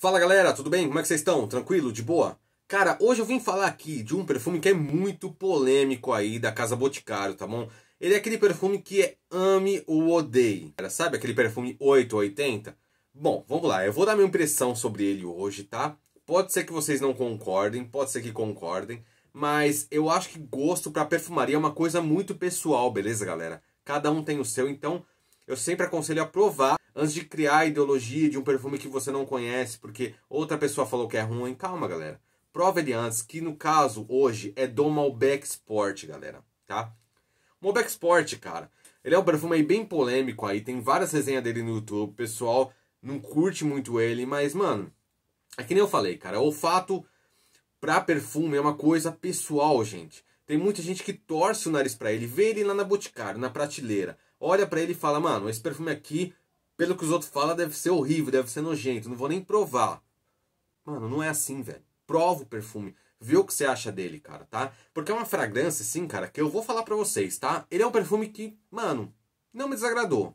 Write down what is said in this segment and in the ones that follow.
Fala galera, tudo bem? Como é que vocês estão? Tranquilo? De boa? Cara, hoje eu vim falar aqui de um perfume que é muito polêmico aí da Casa Boticário, tá bom? Ele é aquele perfume que é ame ou odeie. sabe aquele perfume 880? Bom, vamos lá, eu vou dar minha impressão sobre ele hoje, tá? Pode ser que vocês não concordem, pode ser que concordem, mas eu acho que gosto para perfumaria é uma coisa muito pessoal, beleza, galera? Cada um tem o seu, então eu sempre aconselho a provar Antes de criar a ideologia de um perfume que você não conhece porque outra pessoa falou que é ruim, calma, galera. Prova ele antes, que no caso hoje é do Malbec Sport, galera, tá? Malbec Sport, cara, ele é um perfume aí bem polêmico aí, tem várias resenhas dele no YouTube, o pessoal não curte muito ele, mas, mano, é que nem eu falei, cara, olfato pra perfume é uma coisa pessoal, gente. Tem muita gente que torce o nariz para ele, vê ele lá na boticário, na prateleira, olha para ele e fala, mano, esse perfume aqui pelo que os outros falam, deve ser horrível, deve ser nojento, não vou nem provar. Mano, não é assim, velho. Prova o perfume. Vê o que você acha dele, cara, tá? Porque é uma fragrância, sim, cara, que eu vou falar para vocês, tá? Ele é um perfume que, mano, não me desagradou.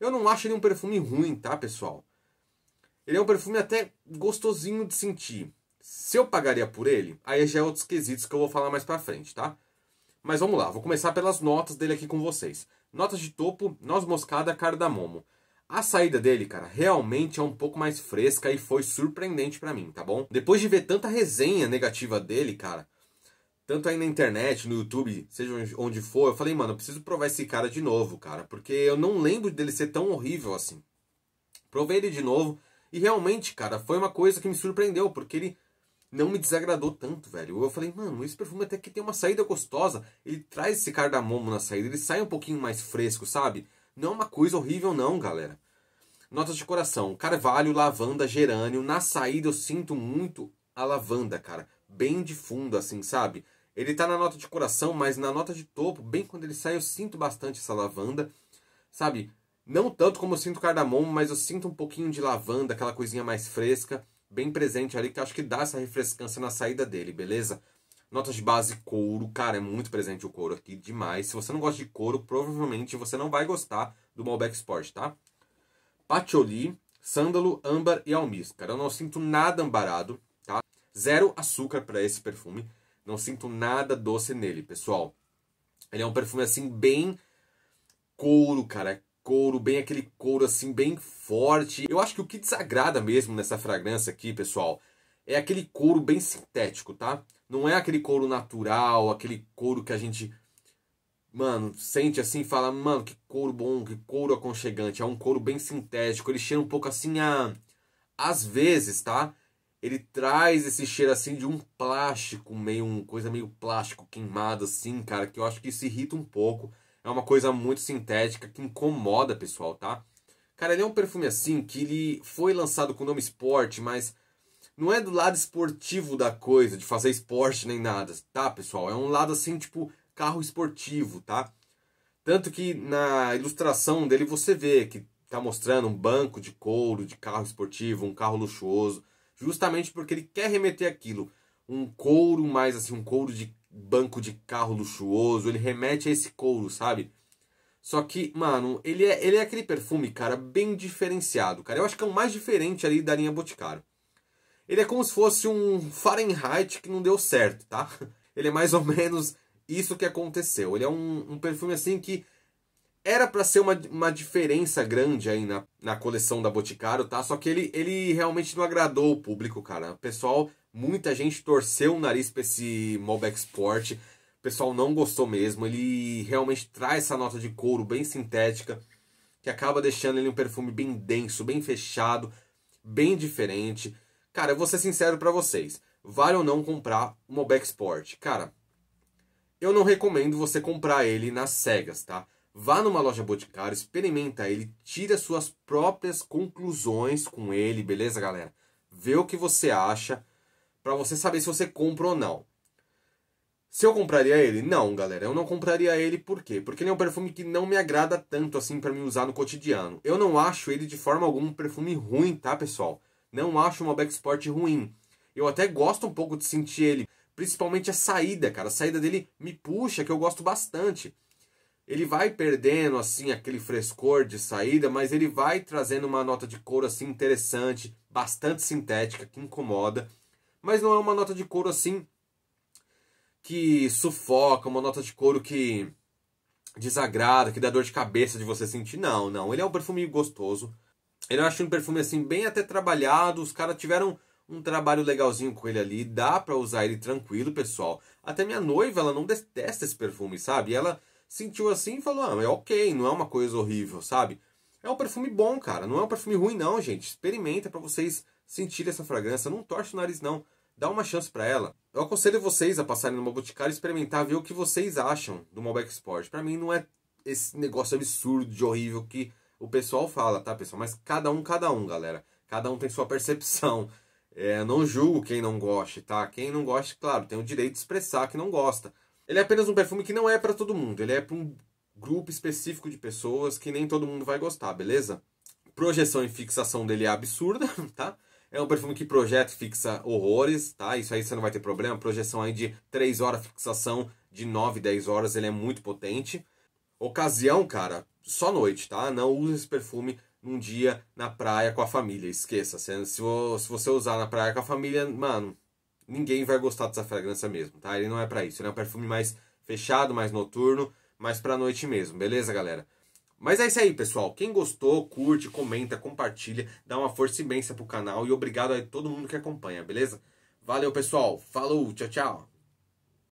Eu não acho ele um perfume ruim, tá, pessoal? Ele é um perfume até gostosinho de sentir. Se eu pagaria por ele, aí já é outros quesitos que eu vou falar mais pra frente, tá? Mas vamos lá, vou começar pelas notas dele aqui com vocês. Notas de topo, noz moscada, cardamomo. A saída dele, cara, realmente é um pouco mais fresca e foi surpreendente para mim, tá bom? Depois de ver tanta resenha negativa dele, cara, tanto aí na internet, no YouTube, seja onde for, eu falei, mano, eu preciso provar esse cara de novo, cara, porque eu não lembro dele ser tão horrível assim. Provei ele de novo e realmente, cara, foi uma coisa que me surpreendeu, porque ele não me desagradou tanto, velho. Eu falei, mano, esse perfume até que tem uma saída gostosa. Ele traz esse cardamomo na saída, ele sai um pouquinho mais fresco, sabe? Não é uma coisa horrível não, galera. Notas de coração: carvalho, lavanda, gerânio. Na saída eu sinto muito a lavanda, cara. Bem de fundo, assim, sabe? Ele tá na nota de coração, mas na nota de topo, bem quando ele sai, eu sinto bastante essa lavanda, sabe? Não tanto como eu sinto cardamomo, mas eu sinto um pouquinho de lavanda, aquela coisinha mais fresca, bem presente ali, que eu acho que dá essa refrescância na saída dele, beleza? Notas de base couro, cara, é muito presente o couro aqui, demais. Se você não gosta de couro, provavelmente você não vai gostar do Malbec Sport, tá? patchouli, sândalo, âmbar e almíscar. Eu não sinto nada ambarado, tá? Zero açúcar para esse perfume. Não sinto nada doce nele, pessoal. Ele é um perfume assim bem couro, cara. É couro, bem aquele couro assim, bem forte. Eu acho que o que desagrada mesmo nessa fragrância aqui, pessoal, é aquele couro bem sintético, tá? Não é aquele couro natural, aquele couro que a gente mano, sente assim e fala, mano, que couro bom, que couro aconchegante. É um couro bem sintético. Ele cheira um pouco assim a. Às vezes, tá? Ele traz esse cheiro assim de um plástico, meio um coisa meio plástico queimado assim, cara, que eu acho que isso irrita um pouco. É uma coisa muito sintética que incomoda, pessoal, tá? Cara, ele é um perfume assim que ele foi lançado com o nome Sport, mas não é do lado esportivo da coisa, de fazer esporte nem nada, tá, pessoal? É um lado assim, tipo, carro esportivo, tá? Tanto que na ilustração dele você vê que está mostrando um banco de couro de carro esportivo, um carro luxuoso, justamente porque ele quer remeter aquilo, um couro mais assim, um couro de banco de carro luxuoso, ele remete a esse couro, sabe? Só que, mano, ele é, ele é aquele perfume, cara, bem diferenciado, cara. Eu acho que é o mais diferente ali da linha Boticário. Ele é como se fosse um Fahrenheit que não deu certo, tá? Ele é mais ou menos isso que aconteceu. Ele é um, um perfume assim que era para ser uma, uma diferença grande aí na, na coleção da Boticário, tá? Só que ele, ele realmente não agradou o público, cara. O pessoal, muita gente torceu o nariz pra esse Malbec Sport. O pessoal não gostou mesmo. Ele realmente traz essa nota de couro bem sintética, que acaba deixando ele um perfume bem denso, bem fechado, bem diferente. Cara, eu vou ser sincero para vocês. Vale ou não comprar o Malbec Sport? Cara, eu não recomendo você comprar ele nas cegas, tá? Vá numa loja Boticário, experimenta ele, tira suas próprias conclusões com ele, beleza, galera? Vê o que você acha para você saber se você compra ou não. Se eu compraria ele? Não, galera, eu não compraria ele por quê? Porque ele é um perfume que não me agrada tanto assim para me usar no cotidiano. Eu não acho ele de forma alguma um perfume ruim, tá, pessoal? Não acho uma backsport ruim. Eu até gosto um pouco de sentir ele Principalmente a saída, cara. A saída dele me puxa, que eu gosto bastante. Ele vai perdendo, assim, aquele frescor de saída, mas ele vai trazendo uma nota de couro, assim, interessante, bastante sintética, que incomoda. Mas não é uma nota de couro, assim, que sufoca, uma nota de couro que desagrada, que dá dor de cabeça de você sentir. Não, não. Ele é um perfume gostoso. Ele eu acho um perfume assim bem até trabalhado. Os caras tiveram um trabalho legalzinho com ele ali, dá para usar ele tranquilo, pessoal. Até minha noiva, ela não detesta esse perfume, sabe? Ela sentiu assim e falou: "Ah, é OK, não é uma coisa horrível", sabe? É um perfume bom, cara, não é um perfume ruim não, gente. Experimenta para vocês sentirem essa fragrância, não torce o nariz não. Dá uma chance para ela. Eu aconselho vocês a passarem numa boticária e experimentar ver o que vocês acham do Malbec Sport. Para mim não é esse negócio absurdo de horrível que o pessoal fala, tá, pessoal? Mas cada um, cada um, galera. Cada um tem sua percepção. É, não julgo quem não goste, tá? Quem não gosta, claro, tem o direito de expressar que não gosta. Ele é apenas um perfume que não é para todo mundo, ele é para um grupo específico de pessoas que nem todo mundo vai gostar, beleza? Projeção e fixação dele é absurda, tá? É um perfume que projeta e fixa horrores, tá? Isso aí você não vai ter problema. Projeção aí de 3 horas, fixação de 9, 10 horas, ele é muito potente. Ocasião, cara, só noite, tá? Não usa esse perfume num dia na praia com a família. Esqueça, se, se você usar na praia com a família, mano, ninguém vai gostar dessa fragrância mesmo, tá? Ele não é para isso, ele é um perfume mais fechado, mais noturno, mais pra noite mesmo, beleza, galera? Mas é isso aí, pessoal. Quem gostou, curte, comenta, compartilha, dá uma força imensa pro canal e obrigado a todo mundo que acompanha, beleza? Valeu, pessoal. Falou, tchau, tchau.